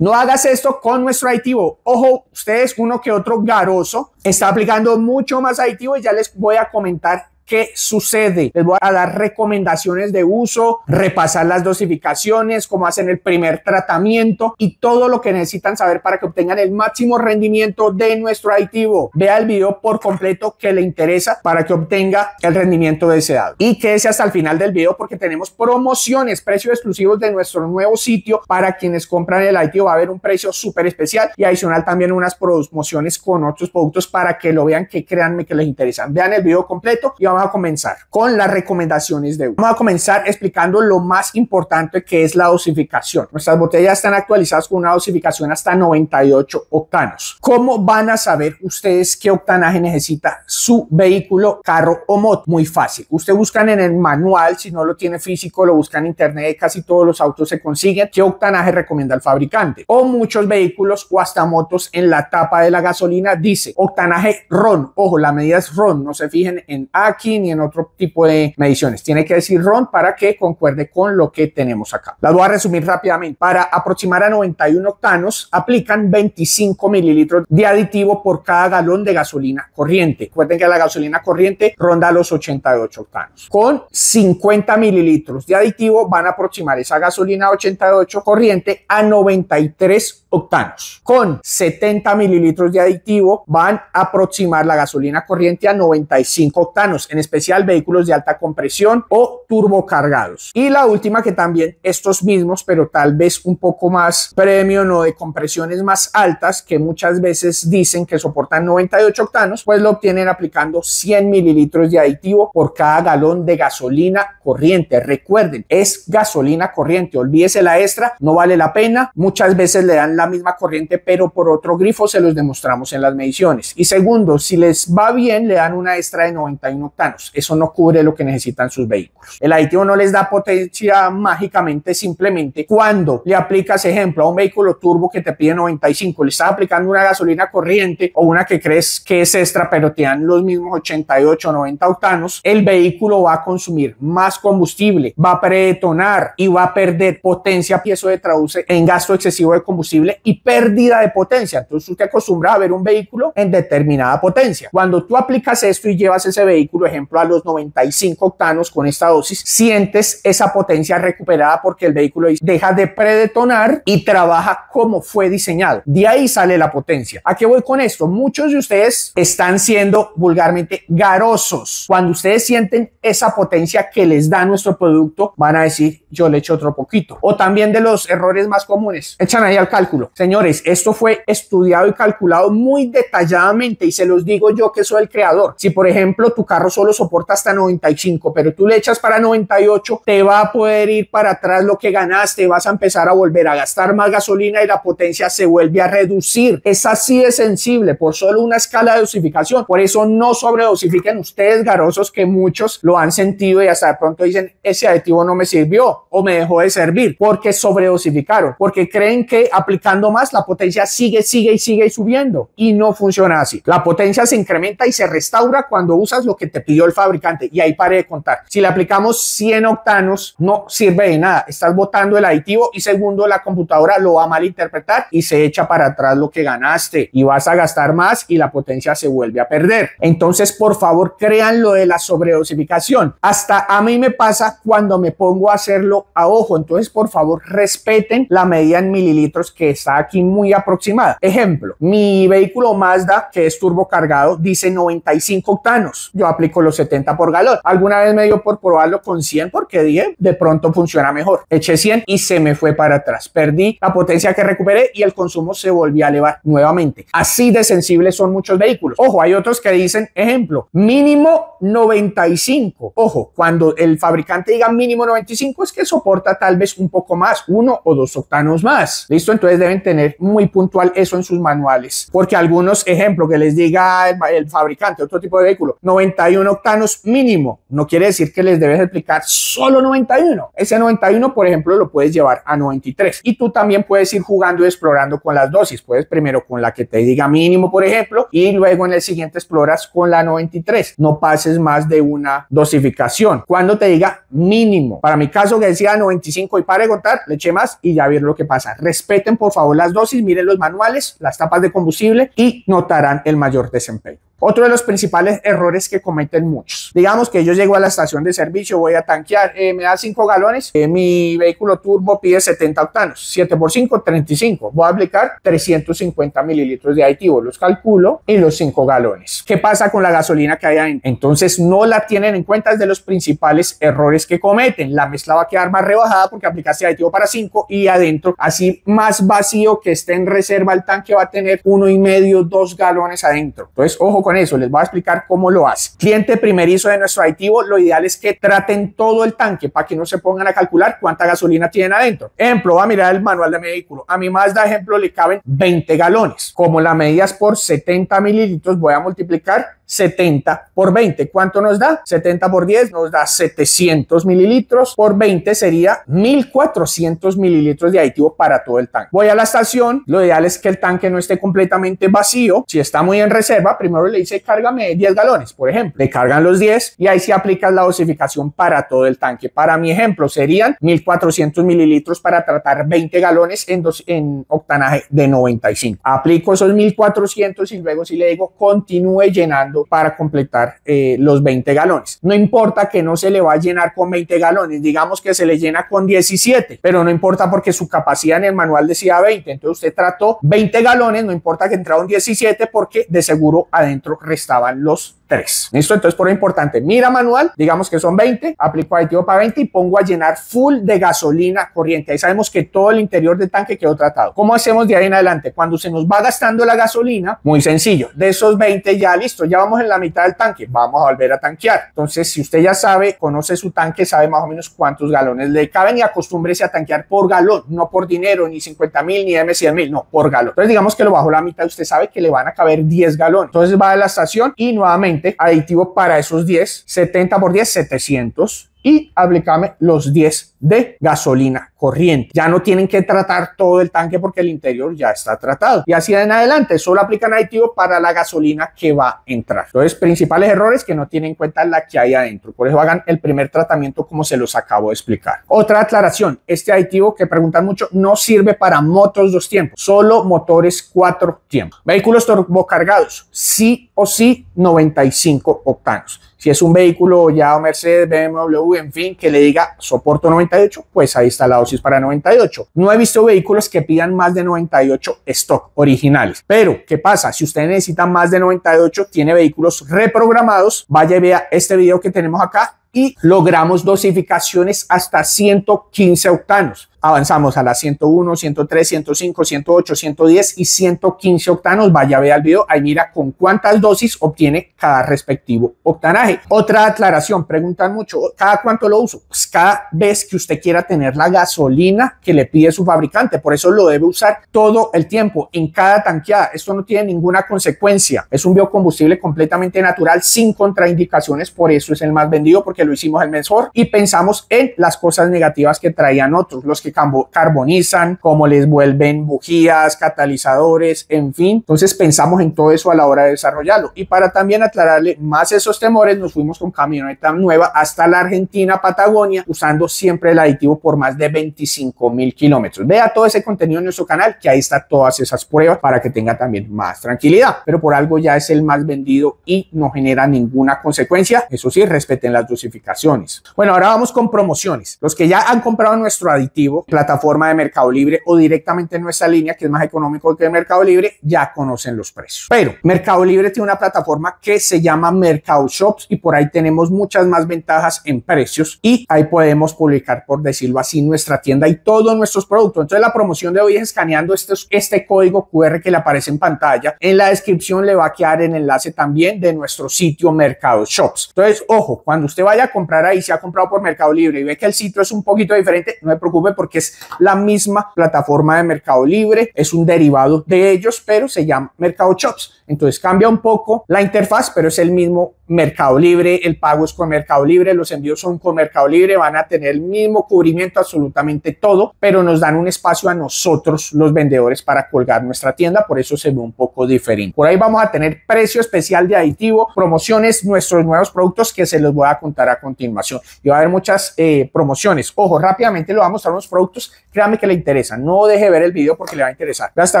No hagas esto con nuestro aditivo. Ojo, ustedes, uno que otro garoso, está aplicando mucho más aditivo y ya les voy a comentar qué sucede. Les voy a dar recomendaciones de uso, repasar las dosificaciones, cómo hacen el primer tratamiento y todo lo que necesitan saber para que obtengan el máximo rendimiento de nuestro aditivo. Vea el video por completo que le interesa para que obtenga el rendimiento deseado. Y quédese hasta el final del video porque tenemos promociones, precios exclusivos de nuestro nuevo sitio para quienes compran el aditivo Va a haber un precio súper especial y adicional también unas promociones con otros productos para que lo vean que créanme que les interesan. Vean el video completo y vamos a comenzar con las recomendaciones de uso. Vamos a comenzar explicando lo más importante que es la dosificación. Nuestras botellas están actualizadas con una dosificación hasta 98 octanos. ¿Cómo van a saber ustedes qué octanaje necesita su vehículo, carro o moto? Muy fácil. Usted buscan en el manual, si no lo tiene físico, lo busca en internet, casi todos los autos se consiguen, qué octanaje recomienda el fabricante. O muchos vehículos o hasta motos en la tapa de la gasolina dice octanaje RON. Ojo, la medida es RON, no se fijen en A, ni en otro tipo de mediciones. Tiene que decir RON para que concuerde con lo que tenemos acá. La voy a resumir rápidamente. Para aproximar a 91 octanos, aplican 25 mililitros de aditivo por cada galón de gasolina corriente. Recuerden que la gasolina corriente ronda los 88 octanos. Con 50 mililitros de aditivo van a aproximar esa gasolina 88 corriente a 93 octanos. Con 70 mililitros de aditivo van a aproximar la gasolina corriente a 95 octanos en especial vehículos de alta compresión o turbocargados. Y la última que también estos mismos, pero tal vez un poco más premium o de compresiones más altas que muchas veces dicen que soportan 98 octanos, pues lo obtienen aplicando 100 mililitros de aditivo por cada galón de gasolina corriente. Recuerden, es gasolina corriente, olvídese la extra, no vale la pena. Muchas veces le dan la misma corriente, pero por otro grifo se los demostramos en las mediciones. Y segundo, si les va bien, le dan una extra de 91 eso no cubre lo que necesitan sus vehículos. El aditivo no les da potencia mágicamente, simplemente cuando le aplicas, ejemplo, a un vehículo turbo que te pide 95, le estás aplicando una gasolina corriente o una que crees que es extra, pero te dan los mismos 88 o 90 octanos, el vehículo va a consumir más combustible, va a predetonar y va a perder potencia eso se traduce en gasto excesivo de combustible y pérdida de potencia. Entonces usted acostumbra a ver un vehículo en determinada potencia. Cuando tú aplicas esto y llevas ese vehículo, ejemplo, a los 95 octanos con esta dosis, sientes esa potencia recuperada porque el vehículo deja de predetonar y trabaja como fue diseñado. De ahí sale la potencia. ¿A qué voy con esto? Muchos de ustedes están siendo vulgarmente garosos. Cuando ustedes sienten esa potencia que les da nuestro producto, van a decir, yo le echo otro poquito. O también de los errores más comunes. Echan ahí al cálculo. Señores, esto fue estudiado y calculado muy detalladamente y se los digo yo que soy el creador. Si por ejemplo tu carro solo soporta hasta 95, pero tú le echas para 98, te va a poder ir para atrás lo que ganaste, vas a empezar a volver a gastar más gasolina y la potencia se vuelve a reducir. Es así de sensible por solo una escala de dosificación. Por eso no sobredosifiquen ustedes, garosos, que muchos lo han sentido y hasta de pronto dicen, ese aditivo no me sirvió o me dejó de servir porque sobredosificaron, porque creen que aplicando más la potencia sigue, sigue y sigue subiendo y no funciona así. La potencia se incrementa y se restaura cuando usas lo que te dio el fabricante y ahí pare de contar. Si le aplicamos 100 octanos, no sirve de nada. Estás botando el aditivo y segundo, la computadora lo va a malinterpretar y se echa para atrás lo que ganaste y vas a gastar más y la potencia se vuelve a perder. Entonces, por favor, crean lo de la sobredosificación. Hasta a mí me pasa cuando me pongo a hacerlo a ojo. Entonces, por favor, respeten la medida en mililitros que está aquí muy aproximada. Ejemplo, mi vehículo Mazda, que es turbo cargado, dice 95 octanos. Yo aplico los 70 por galón. Alguna vez me dio por probarlo con 100 porque dije, de pronto funciona mejor. Eché 100 y se me fue para atrás. Perdí la potencia que recuperé y el consumo se volvió a elevar nuevamente. Así de sensibles son muchos vehículos. Ojo, hay otros que dicen, ejemplo, mínimo 95. Ojo, cuando el fabricante diga mínimo 95 es que soporta tal vez un poco más, uno o dos octanos más. ¿Listo? Entonces deben tener muy puntual eso en sus manuales. Porque algunos, ejemplo, que les diga el, el fabricante, otro tipo de vehículo, 91 octanos mínimo. No quiere decir que les debes aplicar solo 91. Ese 91, por ejemplo, lo puedes llevar a 93. Y tú también puedes ir jugando y explorando con las dosis. Puedes primero con la que te diga mínimo, por ejemplo, y luego en el siguiente exploras con la 93. No pases más de una dosificación. Cuando te diga mínimo. Para mi caso que decía 95 y para agotar le eché más y ya ver lo que pasa. Respeten por favor las dosis, miren los manuales, las tapas de combustible y notarán el mayor desempeño. Otro de los principales errores que cometen muchos. Digamos que yo llego a la estación de servicio, voy a tanquear, eh, me da 5 galones, eh, mi vehículo turbo pide 70 octanos, 7 por 5, 35. Voy a aplicar 350 mililitros de aditivo, los calculo en los 5 galones. ¿Qué pasa con la gasolina que hay ahí? Entonces no la tienen en cuenta, es de los principales errores que cometen. La mezcla va a quedar más rebajada porque aplicaste aditivo para 5 y adentro, así más vacío que esté en reserva, el tanque va a tener 1,5, 2 galones adentro. Entonces, ojo con eso, les voy a explicar cómo lo hace. Cliente primerizo de nuestro aditivo, lo ideal es que traten todo el tanque para que no se pongan a calcular cuánta gasolina tienen adentro. Ejemplo, va a mirar el manual de vehículo. A mi Mazda, ejemplo, le caben 20 galones. Como la medida es por 70 mililitros, voy a multiplicar 70 por 20. ¿Cuánto nos da? 70 por 10 nos da 700 mililitros. Por 20 sería 1400 mililitros de aditivo para todo el tanque. Voy a la estación. Lo ideal es que el tanque no esté completamente vacío. Si está muy en reserva, primero le dice cárgame 10 galones, por ejemplo. Le cargan los 10 y ahí se aplica la dosificación para todo el tanque. Para mi ejemplo, serían 1400 mililitros para tratar 20 galones en, octanaje de 95. Aplico esos 1400 y luego si le digo continúe llenando para completar eh, los 20 galones. No importa que no se le va a llenar con 20 galones, digamos que se le llena con 17, pero no importa porque su capacidad en el manual decía 20, entonces usted trató 20 galones, no importa que entraron 17 porque de seguro adentro restaban los 3. ¿Listo? Entonces, por lo importante, mira manual, digamos que son 20, aplico aditivo para 20 y pongo a llenar full de gasolina corriente. Ahí sabemos que todo el interior del tanque quedó tratado. ¿Cómo hacemos de ahí en adelante? Cuando se nos va gastando la gasolina, muy sencillo, de esos 20 ya listo, ya vamos en la mitad del tanque, vamos a volver a tanquear. Entonces, si usted ya sabe, conoce su tanque, sabe más o menos cuántos galones le caben y acostúmbrese a tanquear por galón, no por dinero, ni 50 mil, ni M100 mil, no, por galón. Entonces, digamos que lo bajo la mitad, usted sabe que le van a caber 10 galones. Entonces, va a la estación y nuevamente aditivo para esos 10, 70 por 10, 700 y aplícame los 10 de gasolina corriente. Ya no tienen que tratar todo el tanque porque el interior ya está tratado. Y así en adelante, solo aplican aditivo para la gasolina que va a entrar. Entonces, principales errores que no tienen en cuenta la que hay adentro. Por eso hagan el primer tratamiento como se los acabo de explicar. Otra aclaración, este aditivo que preguntan mucho no sirve para motos dos tiempos, solo motores cuatro tiempos. Vehículos turbocargados, sí o sí 95 octanos si es un vehículo ya Mercedes, BMW, en fin, que le diga soporto 98, pues ahí está la dosis para 98. No he visto vehículos que pidan más de 98 stock originales. Pero, ¿qué pasa? Si usted necesita más de 98, tiene vehículos reprogramados, vaya y vea este video que tenemos acá y logramos dosificaciones hasta 115 octanos avanzamos a las 101, 103, 105, 108, 110 y 115 octanos. Vaya, vea el video, ahí mira con cuántas dosis obtiene cada respectivo octanaje. Otra aclaración, preguntan mucho, ¿cada cuánto lo uso? Pues cada vez que usted quiera tener la gasolina que le pide su fabricante, por eso lo debe usar todo el tiempo, en cada tanqueada. Esto no tiene ninguna consecuencia, es un biocombustible completamente natural, sin contraindicaciones, por eso es el más vendido, porque lo hicimos el mejor y pensamos en las cosas negativas que traían otros, los que carbonizan, cómo les vuelven bujías, catalizadores, en fin. Entonces pensamos en todo eso a la hora de desarrollarlo. Y para también aclararle más esos temores, nos fuimos con camioneta nueva hasta la Argentina, Patagonia, usando siempre el aditivo por más de 25 mil kilómetros. Vea todo ese contenido en nuestro canal, que ahí está todas esas pruebas para que tenga también más tranquilidad. Pero por algo ya es el más vendido y no genera ninguna consecuencia. Eso sí, respeten las dosificaciones. Bueno, ahora vamos con promociones. Los que ya han comprado nuestro aditivo, plataforma de Mercado Libre o directamente en nuestra línea, que es más económico que Mercado Libre, ya conocen los precios. Pero Mercado Libre tiene una plataforma que se llama Mercado Shops y por ahí tenemos muchas más ventajas en precios y ahí podemos publicar, por decirlo así, nuestra tienda y todos nuestros productos. Entonces la promoción de hoy es escaneando este este código QR que le aparece en pantalla. En la descripción le va a quedar el enlace también de nuestro sitio Mercado Shops. Entonces, ojo, cuando usted vaya a comprar ahí, si ha comprado por Mercado Libre y ve que el sitio es un poquito diferente, no se preocupe porque que es la misma plataforma de Mercado Libre, es un derivado de ellos, pero se llama Mercado Shops. Entonces cambia un poco la interfaz, pero es el mismo Mercado Libre, el pago es con Mercado Libre, los envíos son con Mercado Libre, van a tener el mismo cubrimiento, absolutamente todo, pero nos dan un espacio a nosotros los vendedores para colgar nuestra tienda, por eso se ve un poco diferente. Por ahí vamos a tener precio especial de aditivo, promociones, nuestros nuevos productos que se los voy a contar a continuación. Y va a haber muchas eh, promociones. Ojo, rápidamente lo vamos a mostrar unos productos, créame que le interesa. No deje ver el video porque le va a interesar. esta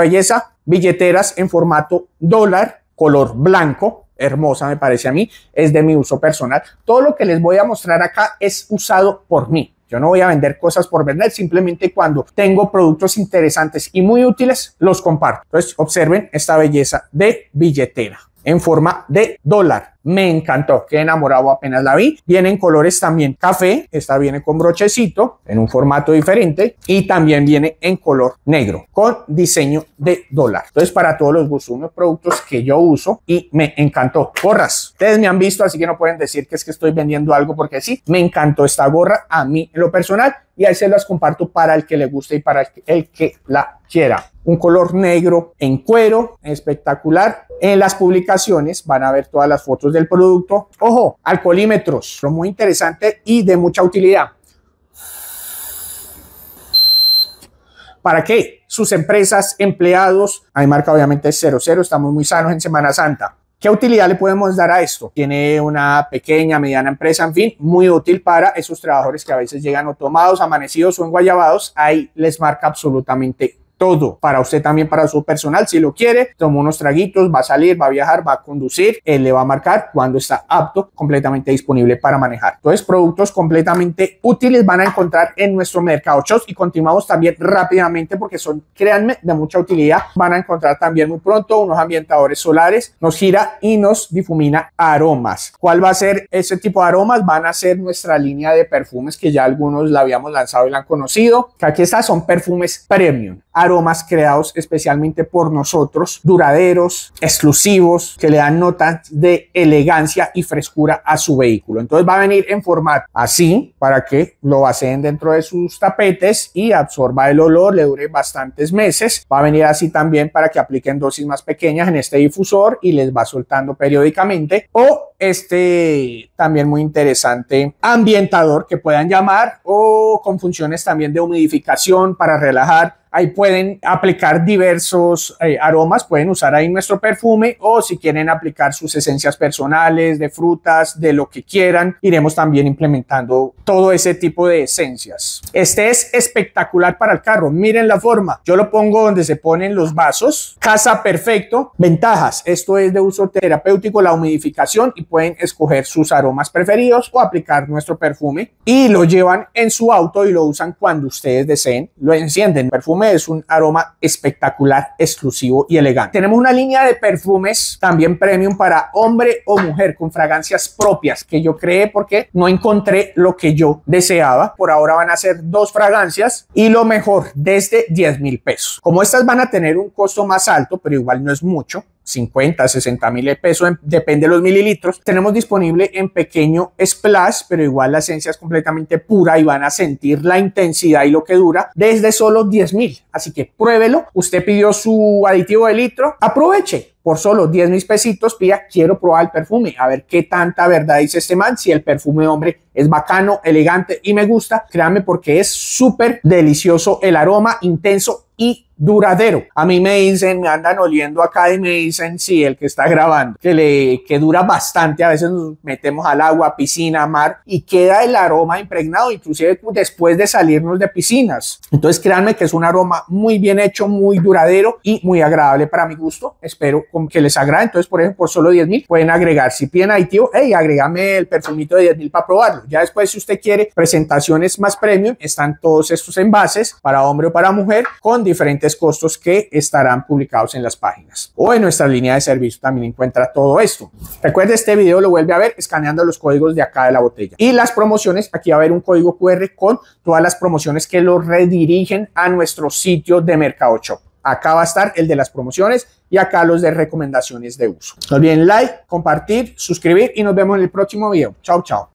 belleza, billeteras en formato dólar, color blanco, hermosa me parece a mí, es de mi uso personal. Todo lo que les voy a mostrar acá es usado por mí. Yo no voy a vender cosas por vender, simplemente cuando tengo productos interesantes y muy útiles, los comparto. Entonces, observen esta belleza de billetera en forma de dólar me encantó, quedé enamorado apenas la vi. Viene en colores también café, esta viene con brochecito, en un formato diferente, y también viene en color negro, con diseño de dólar. Entonces, para todos los gustos, productos que yo uso y me encantó. Gorras, ustedes me han visto, así que no pueden decir que es que estoy vendiendo algo, porque sí, me encantó esta gorra a mí en lo personal, y ahí se las comparto para el que le guste y para el que, el que la quiera. Un color negro en cuero, espectacular. En las publicaciones van a ver todas las fotos de el producto. Ojo, alcoholímetros, lo muy interesante y de mucha utilidad. ¿Para qué? Sus empresas, empleados, hay marca obviamente 00, estamos muy sanos en Semana Santa. ¿Qué utilidad le podemos dar a esto? Tiene una pequeña, mediana empresa, en fin, muy útil para esos trabajadores que a veces llegan o tomados, amanecidos o en enguayabados. Ahí les marca absolutamente todo para usted también, para su personal. Si lo quiere, toma unos traguitos, va a salir, va a viajar, va a conducir, él le va a marcar cuando está apto, completamente disponible para manejar. Entonces, productos completamente útiles van a encontrar en nuestro mercado shows y continuamos también rápidamente porque son, créanme, de mucha utilidad. Van a encontrar también muy pronto unos ambientadores solares, nos gira y nos difumina aromas. ¿Cuál va a ser ese tipo de aromas? Van a ser nuestra línea de perfumes que ya algunos la habíamos lanzado y la han conocido. Que aquí está, son perfumes premium aromas creados especialmente por nosotros, duraderos, exclusivos, que le dan notas de elegancia y frescura a su vehículo. Entonces va a venir en formato así para que lo vacíen dentro de sus tapetes y absorba el olor, le dure bastantes meses. Va a venir así también para que apliquen dosis más pequeñas en este difusor y les va soltando periódicamente. O este también muy interesante ambientador que puedan llamar o con funciones también de humidificación para relajar Ahí pueden aplicar diversos eh, aromas, pueden usar ahí nuestro perfume o si quieren aplicar sus esencias personales, de frutas, de lo que quieran, iremos también implementando todo ese tipo de esencias. Este es espectacular para el carro, miren la forma, yo lo pongo donde se ponen los vasos, casa perfecto, ventajas, esto es de uso terapéutico, la humidificación y pueden escoger sus aromas preferidos o aplicar nuestro perfume y lo llevan en su auto y lo usan cuando ustedes deseen, lo encienden, perfume es un aroma espectacular, exclusivo y elegante. Tenemos una línea de perfumes también premium para hombre o mujer con fragancias propias que yo creé porque no encontré lo que yo deseaba. Por ahora van a ser dos fragancias y lo mejor desde 10 mil pesos. Como estas van a tener un costo más alto, pero igual no es mucho, 50, 60 mil pesos, depende de los mililitros. Tenemos disponible en pequeño splash, pero igual la esencia es completamente pura y van a sentir la intensidad y lo que dura desde solo 10 mil. Así que pruébelo. Usted pidió su aditivo de litro, aproveche por solo 10 mil pesitos, pilla, quiero probar el perfume, a ver qué tanta verdad dice este man, si el perfume, hombre, es bacano, elegante y me gusta, créanme porque es súper delicioso el aroma, intenso y duradero. A mí me dicen, me andan oliendo acá y me dicen, sí, el que está grabando, que, le, que dura bastante, a veces nos metemos al agua, piscina, mar, y queda el aroma impregnado, inclusive después de salirnos de piscinas. Entonces créanme que es un aroma muy bien hecho, muy duradero y muy agradable para mi gusto. Espero que les agrada. Entonces, por ejemplo, por solo 10 mil pueden agregar. Si piden tío hey, agrégame el perfumito de 10 mil para probarlo. Ya después, si usted quiere presentaciones más premium, están todos estos envases para hombre o para mujer con diferentes costos que estarán publicados en las páginas. O en nuestra línea de servicio también encuentra todo esto. Recuerde, este video lo vuelve a ver escaneando los códigos de acá de la botella. Y las promociones, aquí va a haber un código QR con todas las promociones que lo redirigen a nuestro sitio de Mercado Shop. Acá va a estar el de las promociones y acá los de recomendaciones de uso. No olviden like, compartir, suscribir y nos vemos en el próximo video. Chao, chao.